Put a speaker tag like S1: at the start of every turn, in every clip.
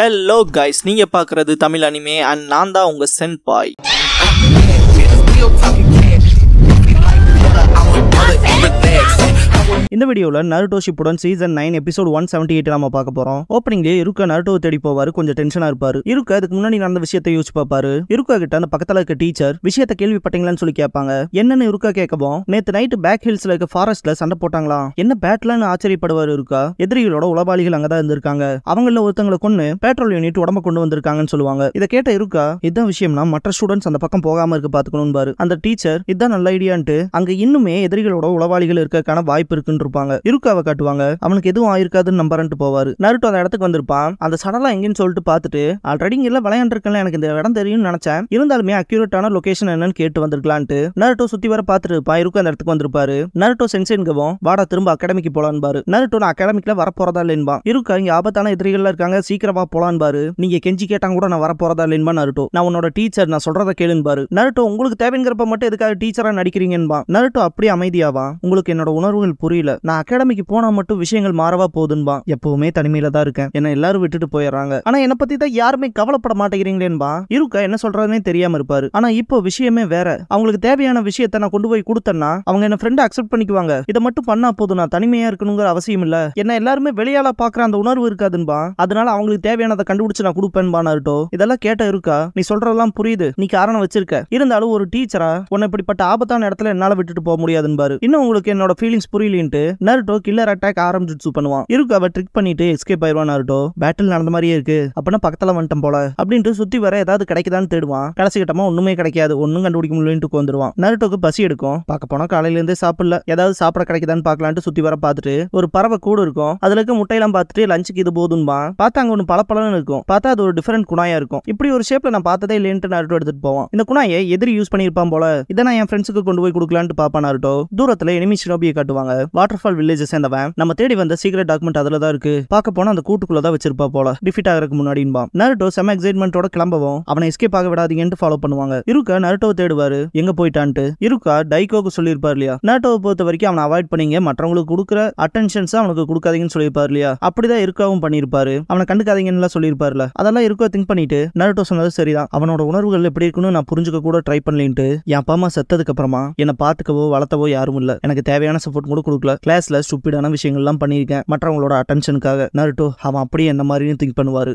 S1: hello guys நீங்க பாக்குறது Tamil anime and நான் தான் சென்ட் சென்பாய் இந்த வீடியோல Naruto Shippuden season nine episode one seventy eight நம்ம பார்க்க போறோம் ஓப்பனிங்லேயே இருக்க நருட்டோ தேடி போவாரு கொஞ்சம் டென்ஷனா இருப்பாரு இருக்க அதுக்கு முன்னாடி நடந்த விஷயத்தை யோசிச்சு பார்ப்பாரு இருக்கா கிட்ட அந்த பக்கத்துல இருக்க டீச்சர் விஷயத்த கேள்விப்பட்டீங்களான்னு சொல்லி கேட்பாங்க என்னன்னு இருக்கா கேட்கவும் நேத்து நைட்டு பேக் ஹில்ஸ்ல இருக்க ஃபாரஸ்ட்ல சண்டை போட்டாங்களா என்ன பேட்லான்னு ஆச்சரியப்படுவாரு இருக்கா எதிரிகளோட உளவாளிகள் அங்கதான் இருந்திருக்காங்க அவங்கள ஒருத்தங்களை கொண்டு பெட்ரோல் யூனிட் உடம்ப கொண்டு வந்திருக்காங்கன்னு சொல்லுவாங்க இதை கேட்ட இருக்கா இதான் விஷயம்னா மற்ற ஸ்டூடெண்ட்ஸ் அந்த பக்கம் போகாம இருக்க பாத்துக்கணும் அந்த டீச்சர் இதான் நல்ல ஐடியான்ட்டு அங்க இன்னுமே எதிரிகளோட உளவாளிகள் இருக்கான வாய்ப்பு இருக்குன்னு இருப்பாங்க இருக்காவை காட்டுவாங்க அவனுக்கு எதுவும் ஆயிருக்காதுன்னு நம்பரன்ட்டு போவாரு நருட்டோ அந்த இடத்துக்கு வந்திருப்பான் அந்த சடலா எங்கேன்னு சொல்லிட்டு பார்த்துட்டு ஆல்ரெடி இங்கே விளையாண்டுருக்கல எனக்கு இந்த இடம் தெரியும்னு நினைச்சேன் இருந்தாலுமே அக்யூரேட்டான லொகேஷன் என்னன்னு கேட்டு வந்திருக்கலான்ட்டு நருட்டோ சுத்தி வர பார்த்துட்டு இருப்பான் இருக்கும் அந்த இடத்துக்கு வந்திருப்பாரு நருட்டோ சென்சேன்கவும் வாடா திரும்ப அகாடமிக்கு போலான்பாரு நருட்டோ நான் அகாடமிக்ல வரப்போறதா இல்லைன்பா இருக்கா இங்க ஆபத்தான எதிரிகள் இருக்காங்க சீக்கிரமா போலான்பாரு நீங்க கெஞ்சி கேட்டாங்க கூட நான் வரப்போறதா இல்லைன்பா நருட்டோ நான் உன்னோட டீச்சர் நான் சொல்றத கேளுன்பாரு நருட்டோ உங்களுக்கு தேவைங்கிறப்ப மட்டும் எதுக்காக டீச்சரா நடிக்கிறீங்கன்பா நருட்டோ அப்படியே அமைதியாவா உங்களுக்கு என்னோட உணர்வுகள் புரியல நான் அகாடமிக்கு போனா மட்டும் விஷயங்கள் மாறவா போகுதுன்பா எப்பவுமே தனிமையில தான் இருக்கேன் என்ன எல்லாரும் விட்டுட்டு போயிடுறாங்க ஆனா என்ன பத்தி தான் யாருமே கவலைப்பட மாட்டேங்கிறீங்களேன்பா இருக்க என்ன சொல்றதுன்னே தெரியாம இருப்பாரு ஆனா இப்போ விஷயமே வேற அவங்களுக்கு தேவையான விஷயத்த நான் கொண்டு போய் கொடுத்தேன்னா அவங்க என்ன ஃப்ரெண்ட் அக்செப்ட் பண்ணிக்குவாங்க இதை மட்டும் பண்ணா போதும் நான் தனிமையா இருக்கணுங்கிற அவசியம் இல்ல என்ன எல்லாருமே வெளியால பாக்குற அந்த உணர்வு இருக்காதுன்பா அதனால அவங்களுக்கு தேவையானதை கண்டுபிடிச்சு நான் கொடுப்பேன்பா நாருட்டோ இதெல்லாம் கேட்ட இருக்கா நீ சொல்றதெல்லாம் புரியுது நீ காரணம் வச்சிருக்க இருந்தாலும் ஒரு டீச்சரா உன்னை இப்படிப்பட்ட ஆபத்தான இடத்துல என்னால விட்டுட்டு போக முடியாதுன்பாரு இன்னும் உங்களுக்கு என்னோட ஃபீலிங்ஸ் புரியல சரியில்லைன்ட்டு நருட்டோ கில்லர் அட்டாக் ஆரம்பிச்சு பண்ணுவான் இருக்கு அவ ட்ரிக் பண்ணிட்டு எஸ்கேப் ஆயிடுவான் நருட்டோ பேட்டில் நடந்த மாதிரியே இருக்கு அப்படின்னா பக்கத்துல வந்துட்டோம் போல அப்படின்ட்டு சுத்தி வர ஏதாவது கிடைக்குதான்னு தேடுவான் கடைசி கட்டமா ஒண்ணுமே கிடைக்காது ஒன்னும் கண்டுபிடிக்க முடியலன்ட்டு வந்துருவான் நருட்டோக்கு பசி எடுக்கும் பார்க்க போனா காலையில இருந்தே சாப்பிடல ஏதாவது சாப்பிட கிடைக்குதான்னு பாக்கலான்ட்டு சுத்தி வர பார்த்துட்டு ஒரு பறவை கூடு இருக்கும் அதுல இருக்க முட்டையெல்லாம் பார்த்துட்டு லஞ்சுக்கு இது போதும்பா பார்த்தா அங்க ஒன்று பளபளன்னு இருக்கும் பார்த்தா அது ஒரு டிஃபரெண்ட் குணாயா இருக்கும் இப்படி ஒரு ஷேப்ல நான் பார்த்ததே இல்லைன்ட்டு நருட்டோ எடுத்துட்டு போவான் இந்த குணாயை எதிரி யூஸ் பண்ணியிருப்பான் போல இதை நான் என் ஃப்ரெண்ட்ஸுக்கு கொண்டு போய் கொடுக்கலான்ட்டு பாப்பான் நருட்டோ தூரத்துல எனிமி ஷினோபியை காட்டுவாங்க வாட்டர்ஃபால் வில்லேஜ் சேர்ந்தவன் நம்ம தேடி வந்த சீக்ரெட் டாக்குமெண்ட் அதுல தான் இருக்கு பார்க்க போனா அந்த கூட்டுக்குள்ள தான் வச்சிருப்பா போல டிஃபிட் ஆகிறதுக்கு முன்னாடி நருட்டோ செம எக்ஸைட்மெண்ட்டோட கிளம்பவும் அவனை எஸ்கேப் ஆக விடாதீங்கன்னு ஃபாலோ பண்ணுவாங்க இருக்கா நருட்டோ தேடுவாரு எங்க போயிட்டான்ட்டு இருக்கா டைகோக்கு சொல்லியிருப்பார் இல்லையா நருட்டோவை பொறுத்த வரைக்கும் அவனை அவாய்ட் பண்ணீங்க மற்றவங்களுக்கு கொடுக்குற அட்டென்ஷன்ஸ் அவனுக்கு கொடுக்காதீங்கன்னு சொல்லியிருப்பார் இல்லையா அப்படிதான் இருக்காவும் பண்ணியிருப்பாரு அவனை கண்டுக்காதீங்கன்னு சொல்லியிருப்பார்ல அதெல்லாம் இருக்கோ திங்க் பண்ணிட்டு நருட்டோ சொன்னது சரிதான் அவனோட உணர்வுகள் எப்படி இருக்குன்னு நான் புரிஞ்சுக்க கூட ட்ரை பண்ணலின்ட்டு என் அப்பா அம்மா செத்ததுக்கு அப்புறமா என்னை பாத்துக்கவோ வளர்த்தவோ யாரும் இல்லை எனக்கு தேவையான சப்போர்ட் கூட கொடுக்கல கிளாஸ்ல ஸ்டூப்பிடான விஷயங்கள்லாம் பண்ணியிருக்கேன் மற்றவங்களோட அட்டென்ஷனுக்காக நருட்டோ அவன் அப்படியே என்ன மாதிரியும் திங்க் பண்ணுவாரு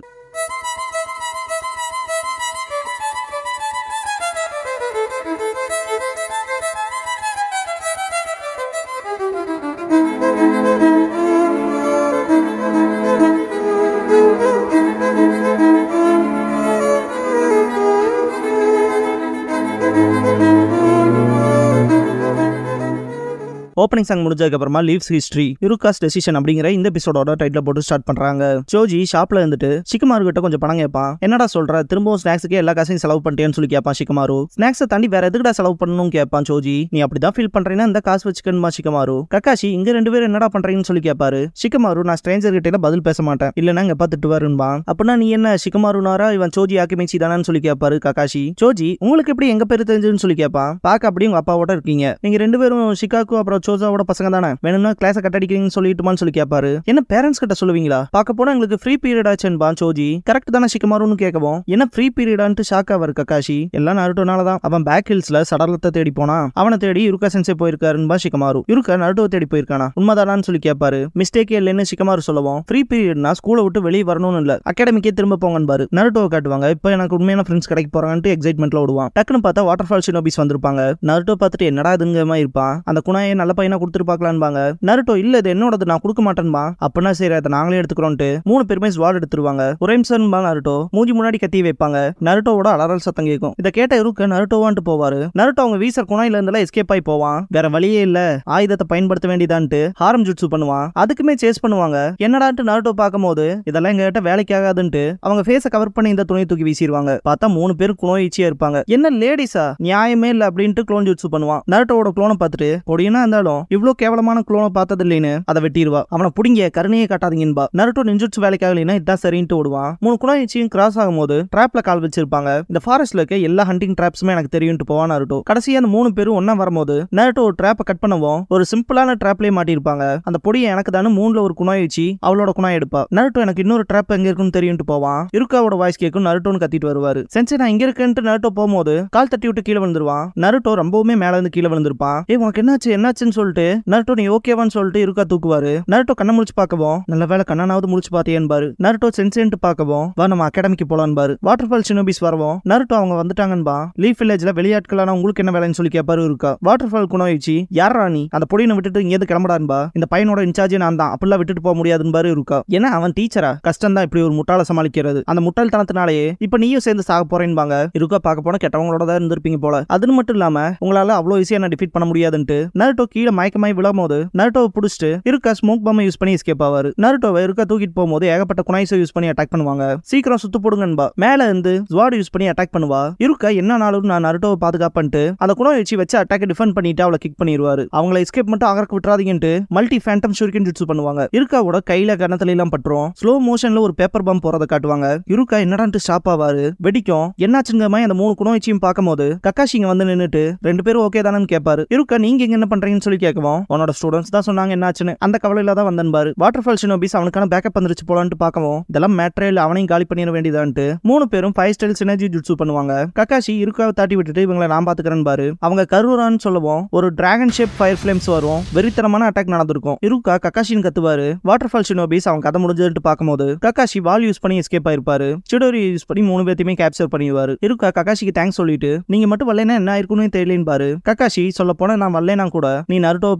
S1: ஓப்பனிங் சாங் முடிஞ்சதுக்கப்புறமா லீவ்ஸ் ஹிஸ்ட்ரி யூருகாஸ் டெசிஷன் அப்படிங்கிற இந்த எபிசோடோட டைட்டில் போட்டு ஸ்டார்ட் பண்ணுறாங்க ஜோஜி ஷாப்ல இருந்துட்டு சிக்குமாரு கிட்ட கொஞ்சம் பணம் கேட்பான் என்னடா சொல்ற திரும்பவும் ஸ்நாக்ஸுக்கு எல்லா காசையும் செலவு பண்ணிட்டேன்னு சொல்லி கேட்பான் சிக்குமாரு ஸ்நாக்ஸை தாண்டி வேற எதுக்குடா செலவு பண்ணணும் கேட்பான் ஜோஜி நீ அப்படிதான் ஃபீல் பண்ணுறேன்னா இந்த காசு வச்சுக்கணுமா சிக்குமாரு கக்காஷி இங்க ரெண்டு பேரும் என்னடா பண்றீங்கன்னு சொல்லி கேட்பாரு சிக்குமாரு நான் ஸ்ட்ரேஞ்சர் கிட்ட பதில் பேச மாட்டேன் இல்லனா இங்கே பார்த்துட்டு வரும்பான் அப்படின்னா நீ என்ன சிக்குமாருனாரா இவன் ஜோஜி ஆக்கிமிச்சி தானு சொல்லி கேட்பாரு கக்காஷி ஜோஜி உங்களுக்கு எப்படி எங்க பேர் தெரிஞ்சதுன்னு சொல்லி கேட்பான் பாக்க அப்படி உங்க அப்பாவோட இருக்கீங்க நீங்க ரெண்டு பேரும் சிக்காக்கும் அப்புறம் சோசாவோட பசங்க தானே வேணும்னா கிளாஸை கட் அடிக்கிறீங்கன்னு சொல்லிட்டுமான்னு சொல்லி கேட்பாரு என்ன பேரண்ட்ஸ் கிட்ட சொல்லுவீங்களா பார்க்க போனா எங்களுக்கு ஃப்ரீ பீரியட் ஆச்சுன்பா சோஜி கரெக்ட் தானே சிக்கமாருன்னு கேட்கவும் என்ன ஃப்ரீ பீரியடான்ட்டு ஷாக் ஆவார் கக்காஷி எல்லாம் நருட்டோனால தான் அவன் பேக் ஹில்ஸ்ல சடலத்தை தேடி போனா அவனை தேடி இருக்கா சென்சே போயிருக்காருன்பா சிக்கமாரு இருக்கா நருட்டோ தேடி போயிருக்கானா உண்மைதானான்னு சொல்லி கேட்பாரு மிஸ்டேக்கே இல்லைன்னு சிக்கமாரு சொல்லுவோம் ஃப்ரீ பீரியட்னா ஸ்கூலை விட்டு வெளியே வரணும்னு இல்ல அகாடமிக்கே திரும்ப போங்கன்பாரு நருட்டோவை காட்டுவாங்க இப்போ எனக்கு உண்மையான ஃப்ரெண்ட்ஸ் கிடைக்க போறான்ட்டு எக்ஸைட்மெண்ட்ல ஓடுவான் டக்குன்னு பார்த்தா வாட்டர் ஃபால் சினோபிஸ் வந்திருப்பாங்க நருட்டோ பார்த்துட்டு என்னடா இதுங்க இருப்பான் அந்த குணாயை நல்ல பையனை கொடுத்துட்டு பார்க்கலான்பாங்க நருட்டோ இல்ல இது என்னோடது நான் கொடுக்க மாட்டேன்பா அப்படின்னா சரி அதை நாங்களே எடுத்துக்கிறோம்ட்டு மூணு பேருமே ஸ்வாட் எடுத்துருவாங்க ஒரே நிமிஷம் நருட்டோ மூஞ்சி முன்னாடி கத்தி வைப்பாங்க நருட்டோவோட அலறல் சத்தம் கேட்கும் இதை கேட்ட இருக்கு நருட்டோவான்ட்டு போவாரு நருட்டோ அவங்க வீசர் குணாயில இருந்தாலும் எஸ்கேப் ஆகி போவான் வேற வழியே இல்ல ஆயுதத்தை பயன்படுத்த வேண்டியதான்ட்டு ஹாரம் ஜுட்ஸு பண்ணுவான் அதுக்குமே சேஸ் பண்ணுவாங்க என்னடான்ட்டு நருட்டோ போது இதெல்லாம் எங்க வேலைக்காகாதுன்ட்டு அவங்க ஃபேஸ கவர் பண்ணி இந்த துணியை தூக்கி வீசிடுவாங்க பார்த்தா மூணு பேரும் குளோயிச்சியா இருப்பாங்க என்ன லேடிஸா நியாயமே இல்ல அப்படின்ட்டு குளோன் ஜுட்ஸு பண்ணுவான் நருட்டோவோட குளோனை பார்த்துட்டு பொடியனா இருந்தாலும் இருந்தாலும் இவ்வளவு கேவலமான குளோனை பார்த்தது இல்லைன்னு அதை வெட்டிடுவா அவனை புடிங்க கருணையை காட்டாதீங்கன்பா நருட்டோ நிஞ்சுட்ஸ் வேலைக்காக இல்லைன்னா இதான் சரின்ட்டு ஓடுவான் மூணு குணாயிச்சியும் கிராஸ் ஆகும்போது ட்ராப்ல கால் வச்சிருப்பாங்க இந்த ஃபாரஸ்ட்ல இருக்க எல்லா ஹண்டிங் ட்ராப்ஸுமே எனக்கு தெரியும்ட்டு போவான் நருட்டோ கடைசியா அந்த மூணு பேரும் ஒன்னா வரும்போது நருட்டோ ஒரு ட்ராப்பை கட் பண்ணுவோம் ஒரு சிம்பிளான ட்ராப்லயே மாட்டியிருப்பாங்க அந்த பொடியை எனக்கு தானே மூணுல ஒரு குணாய் வச்சு அவளோட குணாய் எடுப்பா நருட்டோ எனக்கு இன்னொரு ட்ராப் எங்க இருக்குன்னு தெரியும்ட்டு போவான் இருக்காவோட வாய்ஸ் கேட்கும் நருட்டோன்னு கத்திட்டு வருவாரு சென்சை நான் இங்க இருக்கேன்ட்டு நருட்டோ போகும்போது கால் தட்டி விட்டு கீழே விழுந்துருவான் நருட்டோ ரொம்பவுமே மேல இருந்து கீழே விழுந்திருப்பான் ஏ உனக்கு என்னாச்சு என்னாச்சுன்னு சொல்லிட்டு நருட்டோ நீ ஓகேவான்னு சொல்லிட்டு இருக்கா தூக்குவாரு நருட்டோ கண்ணை முடிச்சு பார்க்கவும் நல்ல வேலை கண்ணனாவது முடிச்சு பாத்தியன்பாரு நருட்டோ சென்சேன்ட்டு பார்க்கவும் வா நம்ம அகாடமிக்கு போலான்பாரு வாட்டர் ஃபால் சினோபிஸ் வரவும் நருட்டோ அவங்க வந்துட்டாங்கன்பா லீஃப் வில்லேஜ்ல வெளியாட்களான உங்களுக்கு என்ன வேலைன்னு சொல்லி கேட்பாரு இருக்கா வாட்டர் ஃபால் குணோயிச்சி யார் ராணி அந்த பொடியை விட்டுட்டு இங்கேருந்து கிளம்படான்பா இந்த பையனோட இன்சார்ஜ் நான் தான் அப்படிலாம் விட்டுட்டு போக முடியாதுன்பாரு இருக்கா ஏன்னா அவன் டீச்சரா கஷ்டம் தான் இப்படி ஒரு முட்டாள சமாளிக்கிறது அந்த முட்டாள்தனத்தினாலேயே இப்ப நீயும் சேர்ந்து சாக போறேன்பாங்க இருக்கா பார்க்க போனா கெட்டவங்களோட தான் இருந்திருப்பீங்க போல அது மட்டும் இல்லாம உங்களால அவ்வளவு ஈஸியா நான் டிஃபீட் பண்ண முடியாதுன்ட்டு நருட்டோ கீழே மயக்கமாய் விழும் போது நருட்டோவை பிடிச்சிட்டு இருக்க ஸ்மோக் பம்மை யூஸ் பண்ணி எஸ்கேப் ஆவாரு நருட்டோவை இருக்க தூக்கிட்டு போகும்போது ஏகப்பட்ட குனாய்ஸை யூஸ் பண்ணி அட்டாக் பண்ணுவாங்க சீக்கிரம் சுத்து போடுங்கன்பா மேல இருந்து ஜுவாடு யூஸ் பண்ணி அட்டாக் பண்ணுவா இருக்க என்ன நாளும் நான் நருட்டோவை பண்ணிட்டு அந்த குணம் வச்சு வச்சு அட்டாக் டிஃபெண்ட் பண்ணிட்டு அவளை கிக் பண்ணிடுவாரு அவங்கள எஸ்கேப் மட்டும் ஆகறக்கு விட்டுறாதீங்கன்ட்டு மல்டி ஃபேண்டம் ஷூரிக்கன் ஜுட்ஸ் பண்ணுவாங்க இருக்காவோட கையில கணத்துல எல்லாம் பட்டுரும் ஸ்லோ மோஷன்ல ஒரு பேப்பர் பம்ப் போறதை காட்டுவாங்க இருக்கா என்னடான் ஸ்டாப் ஆவாரு வெடிக்கும் என்னாச்சுங்க அந்த மூணு குணம் வச்சியும் போது கக்காஷிங்க வந்து நின்றுட்டு ரெண்டு பேரும் ஓகே தானே கேட்பாரு இருக்கா நீங்க என்ன பண்றீங்கன்னு சொல்லி கேட்கவும் உன்னோட ஸ்டூடெண்ட்ஸ் தான் சொன்னாங்க என்னாச்சுன்னு அந்த கவலையில தான் வந்தன்பாரு வாட்டர் ஃபால் ஷினோபிஸ் அவனுக்கான பேக்கப் வந்துருச்சு போலான்னு பார்க்கவும் இதெல்லாம் மேட்ரே இல்ல அவனையும் காலி பண்ணிட வேண்டியதான்ட்டு மூணு பேரும் ஃபைவ் ஸ்டைல் சினர்ஜி ஜுட்ஸு பண்ணுவாங்க கக்காஷி இருக்காவை தாட்டி விட்டுட்டு இவங்களை நான் பாத்துக்கிறேன் பாரு அவங்க கருவரான்னு சொல்லுவோம் ஒரு டிராகன் ஷேப் ஃபயர் ஃபிளேம்ஸ் வரும் வெறித்தனமான அட்டாக் நடந்திருக்கும் இருக்கா கக்காஷின்னு கத்துவாரு வாட்டர் ஃபால் ஷினோபிஸ் அவன் கதை முடிஞ்சதுட்டு பார்க்கும்போது கக்காஷி வால் யூஸ் பண்ணி எஸ்கேப் ஆயிருப்பாரு சிடோரி யூஸ் பண்ணி மூணு பேத்தையுமே கேப்சர் பண்ணிடுவாரு இருக்கா கக்காஷிக்கு தேங்க்ஸ் சொல்லிட்டு நீங்க மட்டும் வரலைன்னா என்ன இருக்குன்னு தெரியலன்னு பாரு கக்காஷி சொல்ல போனா நான் வரலனா கூட நீ நருட்டோவை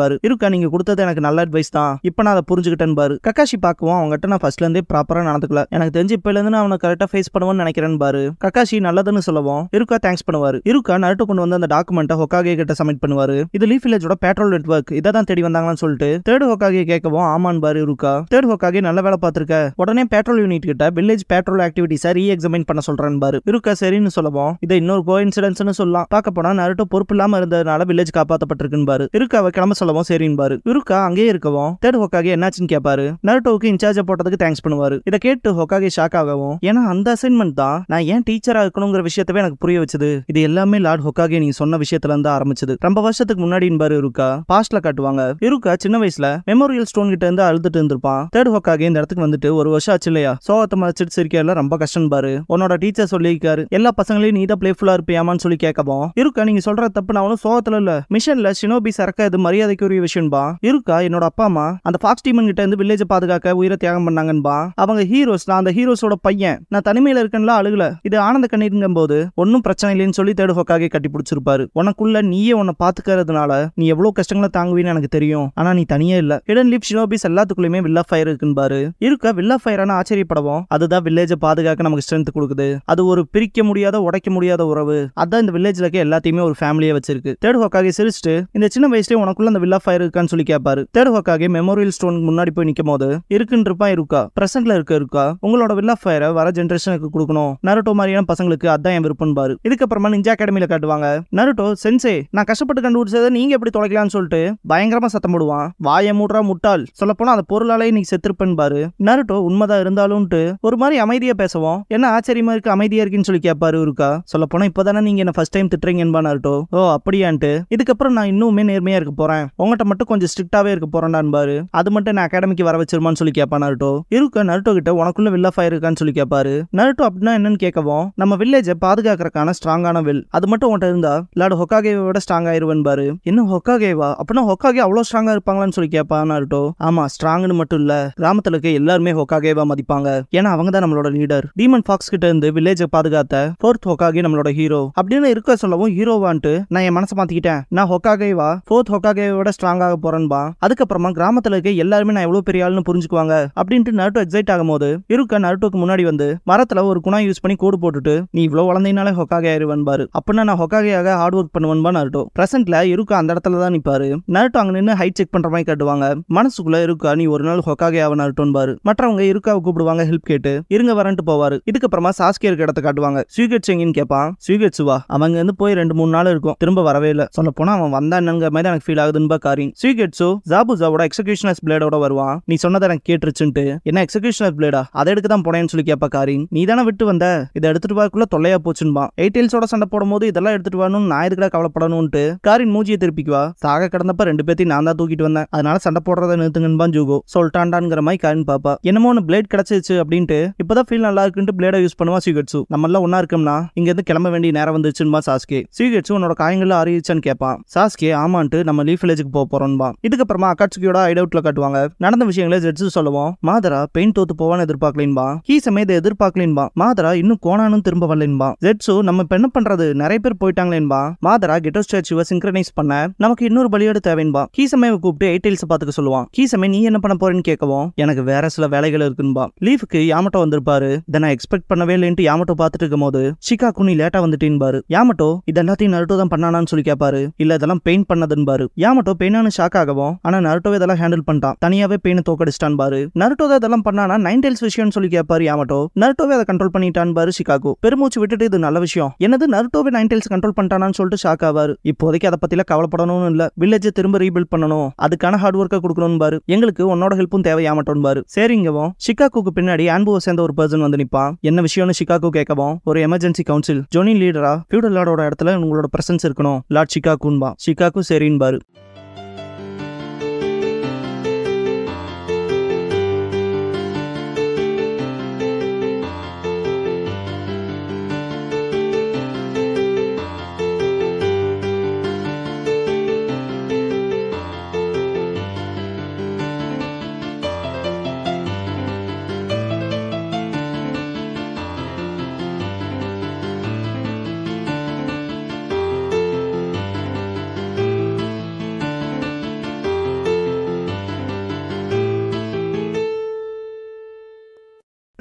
S1: பாரு இருக்கா நீங்க கொடுத்தது எனக்கு நல்ல அட்வைஸ் தான் இப்ப நான் அதை புரிஞ்சுக்கிட்டேன் பாரு கக்காஷி பாக்குவோம் அவங்ககிட்ட நான் ஃபர்ஸ்ட்ல இருந்தே ப்ராப்பரா நடந்துக்கல எனக்கு தெரிஞ்சு இப்ப இருந்து நான் அவனை கரெக்டா ஃபேஸ் பண்ணுவேன்னு நினைக்கிறேன் பாரு கக்காஷி நல்லதுன்னு சொல்லுவோம் இருக்கா தேங்க்ஸ் பண்ணுவாரு இருக்கா நருட்டோ கொண்டு வந்து அந்த டாக்குமெண்ட் ஹொக்காகே கிட்ட சப்மிட் பண்ணுவாரு இது லீஃப் வில்லேஜோட பெட்ரோல் நெட்ஒர்க் இதை தான் தேடி வந்தாங்களான்னு சொல்லிட்டு தேர்ட் ஹொக்காகே கேட்கவும் ஆமான் பாரு இருக்கா தேர்ட் ஹொக்காகே நல்ல வேலை பார்த்திருக்க உடனே பெட்ரோல் யூனிட் கிட்ட வில்லேஜ் பெட்ரோல் ஆக்டிவிட்டிஸை ரீ எக்ஸாமின் பண்ண சொல்றேன் பாரு இருக்கா சரின்னு சொல்லுவோம் இதை இன்னொரு கோ இன்சிடன்ஸ் சொல்லலாம் பார்க்க போனா நருட்டோ பொறுப்பு இல்லாம இருந்ததுனால வில்லேஜ் காப்பாற்றப்பட்டிருக்கு போயிருப்பாரு இருக்கா அவ கிளம்ப சொல்லவும் சரின்பாரு இருக்கா அங்கேயே இருக்கவும் தேர்ட் ஹோக்காகே என்னாச்சுன்னு கேப்பாரு நருட்டோவுக்கு இன்சார்ஜ் போட்டதுக்கு தேங்க்ஸ் பண்ணுவாரு இதை கேட்டு ஹோக்காகே ஷாக் ஆகவும் ஏன்னா அந்த அசைன்மெண்ட் தான் நான் ஏன் டீச்சரா இருக்கணுங்கிற விஷயத்தவே எனக்கு புரிய வச்சது இது எல்லாமே லார்ட் ஹொக்காகே நீங்க சொன்ன விஷயத்துல இருந்து ஆரம்பிச்சது ரொம்ப வருஷத்துக்கு முன்னாடி இருக்கா பாஸ்ட்ல காட்டுவாங்க இருக்கா சின்ன வயசுல மெமோரியல் ஸ்டோன் கிட்ட இருந்து அழுதுட்டு இருந்திருப்பான் தேர்ட் ஹோக்காக இந்த இடத்துக்கு வந்துட்டு ஒரு வருஷம் ஆச்சு இல்லையா சோகத்தை மதிச்சிட்டு சிரிக்கிறதுல ரொம்ப கஷ்டம் பாரு உன்னோட டீச்சர் சொல்லியிருக்காரு எல்லா பசங்களையும் நீ தான் பிளேஃபுல்லா இருப்பியாமான்னு சொல்லி கேட்கவும் இருக்கா நீங்க சொல்ற தப்பு நான் சோகத்துல இல்ல மிஷன்ல சின்ன கெனோபி சரக்க இது மரியாதைக்குரிய விஷயம்பா இருக்கா என்னோட அப்பா அம்மா அந்த ஃபாக்ஸ் டீமன் கிட்ட இருந்து வில்லேஜ் பாதுகாக்க உயிரை தியாகம் பண்ணாங்கன்பா அவங்க ஹீரோஸ் நான் அந்த ஹீரோஸோட பையன் நான் தனிமையில இருக்கேன்ல அழுகல இது ஆனந்த கண்ணீருங்கும் போது ஒன்னும் பிரச்சனை இல்லைன்னு சொல்லி தேடு ஹொக்காகே கட்டி பிடிச்சிருப்பாரு உனக்குள்ள நீயே உன்னை பாத்துக்கிறதுனால நீ எவ்வளவு கஷ்டங்களை தாங்குவீன்னு எனக்கு தெரியும் ஆனா நீ தனியே இல்ல ஹிடன் லீப் ஷினோபிஸ் எல்லாத்துக்குள்ளயுமே வில்லா ஃபயர் இருக்குன்பாரு இருக்க வில்லா ஃபயரான ஆச்சரியப்படவும் அதுதான் வில்லேஜை பாதுகாக்க நமக்கு ஸ்ட்ரென்த் கொடுக்குது அது ஒரு பிரிக்க முடியாத உடைக்க முடியாத உறவு அதான் இந்த வில்லேஜ்ல எல்லாத்தையுமே ஒரு ஃபேமிலியை வச்சிருக்கு தேடு ஹோக்காக சிரிச்சுட்டு இந்த சின்ன வயசுலேயே உனக்குள்ள அந்த வில்லா ஃபயர் இருக்கான்னு சொல்லி கேட்பாரு தேர்ட் ஹோக்காகே மெமோரியல் ஸ்டோன் முன்னாடி போய் நிற்கும் போது இருக்குன்றப்பா இருக்கா பிரசன்ட்ல இருக்க இருக்கா உங்களோட வில்லா ஃபயரை வர ஜென்ரேஷனுக்கு கொடுக்கணும் நருட்டோ மாதிரியான பசங்களுக்கு அதான் என் விருப்பம் பாரு இதுக்கப்புறமா நிஞ்சா அகாடமியில காட்டுவாங்க நருட்டோ சென்சே நான் கஷ்டப்பட்டு கண்டுபிடிச்சதை நீங்க எப்படி தொலைக்கலாம்னு சொல்லிட்டு பயங்கரமா சத்தம் போடுவான் வாய மூடுறா முட்டாள் போனா அந்த பொருளாலே இன்னைக்கு செத்துருப்பேன் பாரு நருட்டோ உண்மைதான் இருந்தாலும் ஒரு மாதிரி அமைதியா பேசுவோம் என்ன ஆச்சரியமா இருக்கு அமைதியா இருக்குன்னு சொல்லி கேட்பாரு இருக்கா போனா இப்பதானே நீங்க என்ன ஃபர்ஸ்ட் டைம் திட்டுறீங்கன்பா நருட்டோ ஓ அப்படியான்ட்டு இதுக்கப்புறம் நான் இன்னும் எப்பவுமே நேர்மையா இருக்க போறேன் உங்ககிட்ட மட்டும் கொஞ்சம் ஸ்ட்ரிக்டாவே இருக்க பாரு அது மட்டும் நான் அகாடமிக்கு வர வச்சிருமான்னு சொல்லி கேட்பா நருட்டோ இருக்க நருட்டோ கிட்ட உனக்குள்ள வில்ல ஃபயர் இருக்கான்னு சொல்லி கேட்பாரு நருட்டோ அப்படின்னா என்னன்னு கேட்கவும் நம்ம வில்லேஜை பாதுகாக்கிறக்கான ஸ்ட்ராங்கான வில் அது மட்டும் உன்ட்ட இருந்தா லாடு ஹொக்காகேவை விட ஸ்ட்ராங் பாரு என்ன ஹொக்காகேவா அப்படின்னா ஹொக்காகே அவ்வளவு ஸ்ட்ராங்கா இருப்பாங்களான்னு சொல்லி கேட்பா நருட்டோ ஆமா ஸ்ட்ராங்னு மட்டும் இல்ல கிராமத்துல இருக்க எல்லாருமே ஹொக்காகேவா மதிப்பாங்க ஏன்னா அவங்க தான் நம்மளோட லீடர் டீமன் ஃபாக்ஸ் கிட்ட இருந்து வில்லேஜை பாதுகாத்த ஃபோர்த் ஹொக்காகே நம்மளோட ஹீரோ அப்படின்னு இருக்க சொல்லவும் ஹீரோவான்ட்டு நான் என் மனசை மாத்திக்கிட்டேன் நான் ஹொக்காகேவா ஓகேவா ஃபோர்த் ஹொக்காகேவோட ஸ்ட்ராங் ஆக போறேன்பா அதுக்கப்புறமா கிராமத்துல இருக்க எல்லாருமே நான் எவ்வளவு பெரிய ஆளுன்னு புரிஞ்சுக்குவாங்க அப்படின்ட்டு நருட்டோ எக்ஸைட் ஆகும் போது இருக்க நருட்டோக்கு முன்னாடி வந்து மரத்துல ஒரு குணா யூஸ் பண்ணி கோடு போட்டுட்டு நீ இவ்வளவு வளர்ந்தீங்கனாலே ஹொக்காகே ஆயிருவன் பாரு அப்படின்னா நான் ஹொக்காகையாக ஹார்ட் ஒர்க் பண்ணுவேன்பா நருட்டோ பிரசன்ட்ல இருக்க அந்த இடத்துல தான் நிப்பாரு நருட்டோ அங்க நின்று ஹைட் செக் பண்ற மாதிரி காட்டுவாங்க மனசுக்குள்ள இருக்கா நீ ஒரு நாள் ஹொக்காகே ஆவ நருட்டோன் பாரு மற்றவங்க இருக்காவை கூப்பிடுவாங்க ஹெல்ப் கேட்டு இருங்க வரன்ட்டு போவாரு இதுக்கப்புறமா சாஸ்கே இருக்க இடத்த காட்டுவாங்க சீகட்ஸ் செங்கின்னு கேட்பான் ஸ்வீகட்ஸ் வா அவங்க வந்து போய் ரெண்டு மூணு நாள் இருக்கும் திரும்ப வரவே இல்லை சொல்ல போனா அவன் வந்தா ஃபைனல்ங்கிற மாதிரி எனக்கு ஃபீல் ஆகுதுன்பா காரின் சீகெட்ஸோ ஜாபுசாவோட எக்ஸிகியூஷனஸ் பிளேடோட வருவான் நீ சொன்னதை எனக்கு கேட்டுருச்சுன்ட்டு என்ன எக்ஸிகியூஷனர் பிளேடா அதை எடுக்க தான் போனேன்னு சொல்லி கேட்பா காரின் நீ தானே விட்டு வந்த இதை எடுத்துட்டு வரக்குள்ள தொல்லையா போச்சுன்பா எயிட்டெயில்ஸோட சண்டை போடும்போது இதெல்லாம் எடுத்துட்டு வரணும் நான் எதுக்கடா கவலைப்படணும்ட்டு காரின் மூஞ்சியை திருப்பிக்குவா சாக கடந்தப்ப ரெண்டு பேர்த்தையும் நான் தான் தூக்கிட்டு வந்தேன் அதனால சண்டை போடுறதை நிறுத்துங்கன்பான் ஜூகோ சொல்லிட்டான்டான்ங்கிற மாதிரி காரின் பாப்பா என்னமோ ஒன்று பிளேட் கிடைச்சிச்சு அப்படின்ட்டு இப்போதான் ஃபீல் நல்லா இருக்குன்னு பிளேடை யூஸ் பண்ணுவா சீகட்ஸு நம்ம எல்லாம் ஒன்னா இருக்கோம்னா இங்க இருந்து கிளம்ப வேண்டிய நேரம் வந்துச்சுன்னு சாஸ்கே சீகட்ஸு உன்னோட காயங்களில் அறிவிச்சான்னு கேட்பான் சாஸ்கே ஆமான்ட்டு நம்ம லீஃப் வில்லேஜுக்கு போக போறோம்பா இதுக்கப்புறமா அக்காட்சியோட ஐட் அவுட்ல காட்டுவாங்க நடந்த விஷயங்களை ஜெட்ஸ் சொல்லுவோம் மாதரா பெயிண்ட் தோத்து போவான்னு எதிர்பார்க்கலின்பா கீ சமயத்தை எதிர்பார்க்கலின்பா மாதரா இன்னும் கோணானும் திரும்ப வரலின்பா ஜெட்ஸு நம்ம என்ன பண்றது நிறைய பேர் போயிட்டாங்களேன்பா மாதரா கெட்டோ ஸ்டாச்சுவை சிங்க்ரனைஸ் பண்ண நமக்கு இன்னொரு பலியோடு தேவைன்பா கீ சமயம் கூப்பிட்டு ஐட்டைல்ஸ் பார்த்துக்க சொல்லுவான் கீ சமயம் நீ என்ன பண்ண போறேன்னு கேட்கவும் எனக்கு வேற சில வேலைகள் இருக்குன்பா லீஃபுக்கு யாமட்டோ வந்திருப்பாரு இதை நான் எக்ஸ்பெக்ட் பண்ணவே இல்லைன்ட்டு யாமட்டோ பார்த்துட்டு இருக்கும் போது ஷிகா குனி லேட்டா வந்துட்டேன்பாரு யாமட்டோ இதெல்லாத்தையும் நருட்டோ தான் பண்ணானான்னு சொல்லி கேட்பாரு இல்ல இதெல்லாம் பெயின் பெயின் பண்ணதுன்னு பாரு யாமட்டோ பெயினானு ஷாக் ஆகவும் ஆனா நருட்டோ இதெல்லாம் ஹேண்டில் பண்ணிட்டான் தனியாவே பெயினை தோக்கடிச்சிட்டான் பாரு நருட்டோ இதெல்லாம் பண்ணானா நைன் டைல்ஸ் விஷயம்னு சொல்லி கேட்பாரு யாமட்டோ நருட்டோவே அதை கண்ட்ரோல் பண்ணிட்டான் பாரு ஷிகாகோ பெருமூச்சு விட்டுட்டு இது நல்ல விஷயம் என்னது நருட்டோவே நைன் டைல்ஸ் கண்ட்ரோல் பண்ணிட்டானான்னு சொல்லிட்டு ஷாக் ஆவாரு இப்போதைக்கு அதை பத்தில கவலைப்படணும்னு இல்ல வில்லேஜ் திரும்ப ரீபில்ட் பண்ணணும் அதுக்கான ஹார்ட் ஒர்க்கை கொடுக்கணும் பாரு எங்களுக்கு உன்னோட ஹெல்ப்பும் தேவை யாமட்டோன் பாரு சரிங்கவும் ஷிகாகோக்கு பின்னாடி ஆன்புவை சேர்ந்த ஒரு பர்சன் வந்து நிப்பா என்ன விஷயம்னு ஷிகாகோ கேட்கவும் ஒரு எமர்ஜென்சி கவுன்சில் ஜோனி லீடரா பியூடர் லார்டோட இடத்துல உங்களோட பிரசன்ஸ் இருக்கணும் லார்ட் ஷிகாகோன்பா ஷிகாகோ को सेरीन बार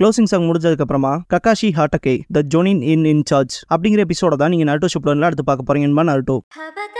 S1: க்ளோசிங் சாங் முடிஞ்சதுக்கப்புறமா கக்காஷி ஹாட்டகே த ஜோனின் இன் இன்சார்ஜ் அப்படிங்கிற எபிசோட தான் நீங்கள் நட்டோ ஷிப்லன்லாம் எடுத்து பார்க்க போறீங்க நருட்டோ